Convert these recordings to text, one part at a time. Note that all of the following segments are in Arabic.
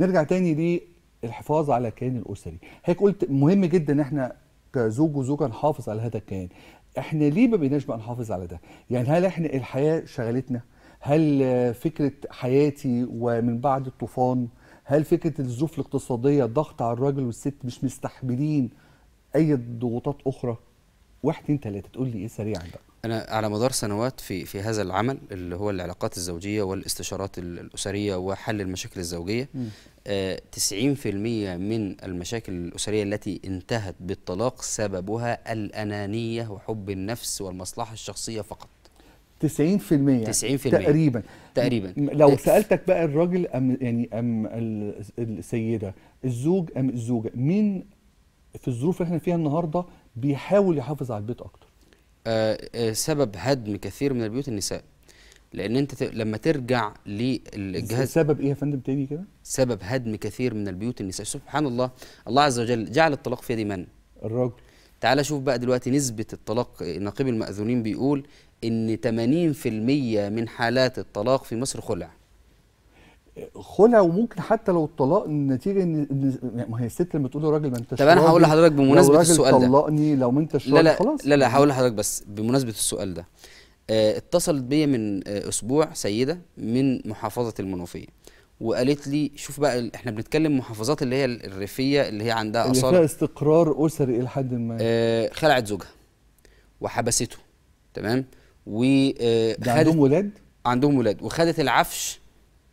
نرجع تاني للحفاظ على الكيان الاسري حضرتك قلت مهم جدا ان احنا كزوج وزوجه نحافظ على هذا الكيان احنا ليه ما بقيناش بقى نحافظ على ده يعني هل احنا الحياه شغلتنا هل فكره حياتي ومن بعد الطوفان هل فكره الظروف الاقتصاديه ضغط على الراجل والست مش مستحملين اي ضغوطات اخرى واحد اتنين تلاته تقول لي ايه سريعا بقى أنا على مدار سنوات في في هذا العمل اللي هو العلاقات الزوجية والاستشارات الأسرية وحل المشاكل الزوجية آه 90% من المشاكل الأسرية التي انتهت بالطلاق سببها الأنانية وحب النفس والمصلحة الشخصية فقط 90% 90% تقريبا تقريبا لو سالتك بقى الراجل ام يعني ام السيده الزوج ام الزوجه مين في الظروف اللي احنا فيها النهارده بيحاول يحافظ على البيت اكتر آه، آه، سبب هدم كثير من البيوت النساء لان انت لما ترجع للجهاز سبب ايه يا فندم تاني كده سبب هدم كثير من البيوت النساء سبحان الله الله عز وجل جعل الطلاق في يد من الرجل تعال شوف بقى دلوقتي نسبه الطلاق نقيب الماذونين بيقول ان 80% من حالات الطلاق في مصر خلع خلع وممكن حتى لو الطلاق نتيجه ان ما هي الست لما تقول للراجل ما انتش طب انا هقول لحضرتك بمناسبه لو السؤال ده طلقني لو ما انتش لا لا خلاص لا لا هقول لحضرتك بس بمناسبه السؤال ده آه اتصلت بيا من آه اسبوع سيده من محافظه المنوفيه وقالت لي شوف بقى احنا بنتكلم محافظات اللي هي الريفيه اللي هي عندها اثار اللي فيها استقرار اسري الى حد ما آه خلعت زوجها وحبسته تمام و آه عندهم ولاد عندهم ولاد وخدت العفش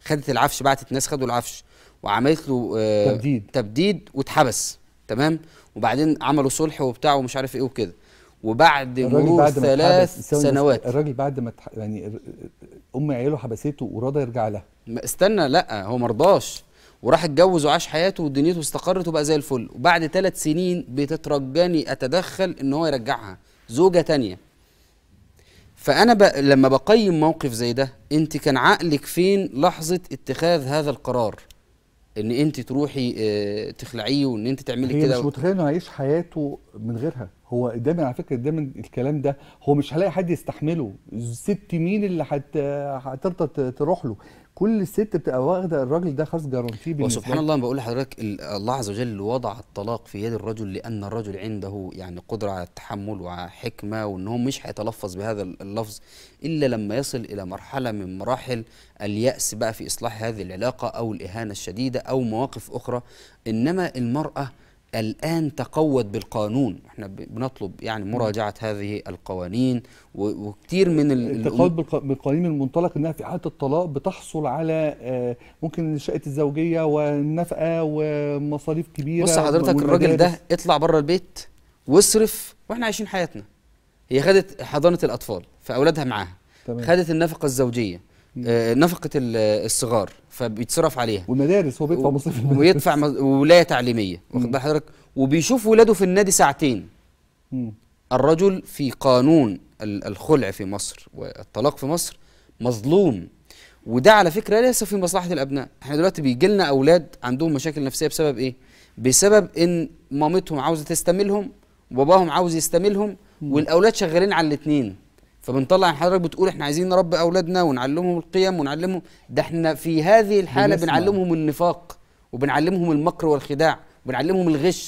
خدت العفش بعتت ناس خدوا العفش وعملت له آه، تبديد تبديد واتحبس تمام وبعدين عملوا صلح وبتاع ومش عارف ايه وكده وبعد مرور ثلاث سنوات الراجل بعد ما يعني ام عياله حبسته ورضى يرجع لها استنى لا هو مرضاش وراح اتجوز وعاش حياته ودنيته استقرت وبقى زي الفل وبعد ثلاث سنين بتترجاني اتدخل ان هو يرجعها زوجه تانية فانا ب... لما بقيم موقف زي ده انت كان عقلك فين لحظه اتخاذ هذا القرار ان انت تروحي اه تخلعيه وان انت تعملي كده مش متخيل انه يعيش حياته من غيرها هو دايما على فكره دايما الكلام ده هو مش هلاقي حد يستحمله ست مين اللي هترضى تروح له كل الست بتبقى واخده الراجل ده خلاص جارانتي بالنسبه وسبحان الله بقول لحضرتك الله عز وجل وضع الطلاق في يد الرجل لان الرجل عنده يعني قدره على التحمل وحكمه وان هو مش هيتلفظ بهذا اللفظ الا لما يصل الى مرحله من مراحل الياس بقى في اصلاح هذه العلاقه او الاهانه الشديده او مواقف اخرى انما المراه الآن تقوت بالقانون احنا بنطلب يعني مراجعة هذه القوانين وكتير من التقوت بالقوانين من منطلق انها في حالة الطلاق بتحصل على آه، ممكن شقة الزوجية والنفقة ومصاريف كبيرة بص حضرتك الراجل ده اطلع بره البيت واصرف واحنا عايشين حياتنا هي خدت حضانة الأطفال فأولادها معاها خدت النفقة الزوجية آه، نفقه الصغار فبيتصرف عليها والمدارس هو بيدفع مصاريف المدارس ويدفع ولايه تعليميه واخد بال حضرتك وبيشوف ولاده في النادي ساعتين الرجل في قانون الخلع في مصر والطلاق في مصر مظلوم وده على فكره ليس في مصلحه الابناء احنا دلوقتي بيجي لنا اولاد عندهم مشاكل نفسيه بسبب ايه بسبب ان مامتهم عاوزه تستملهم وباباهم عاوز يستملهم والاولاد شغالين على الاثنين فبنطلع حضرتك بتقول احنا عايزين نربي اولادنا ونعلمهم القيم ونعلمهم ده احنا في هذه الحاله بنعلمهم النفاق وبنعلمهم المكر والخداع وبنعلمهم الغش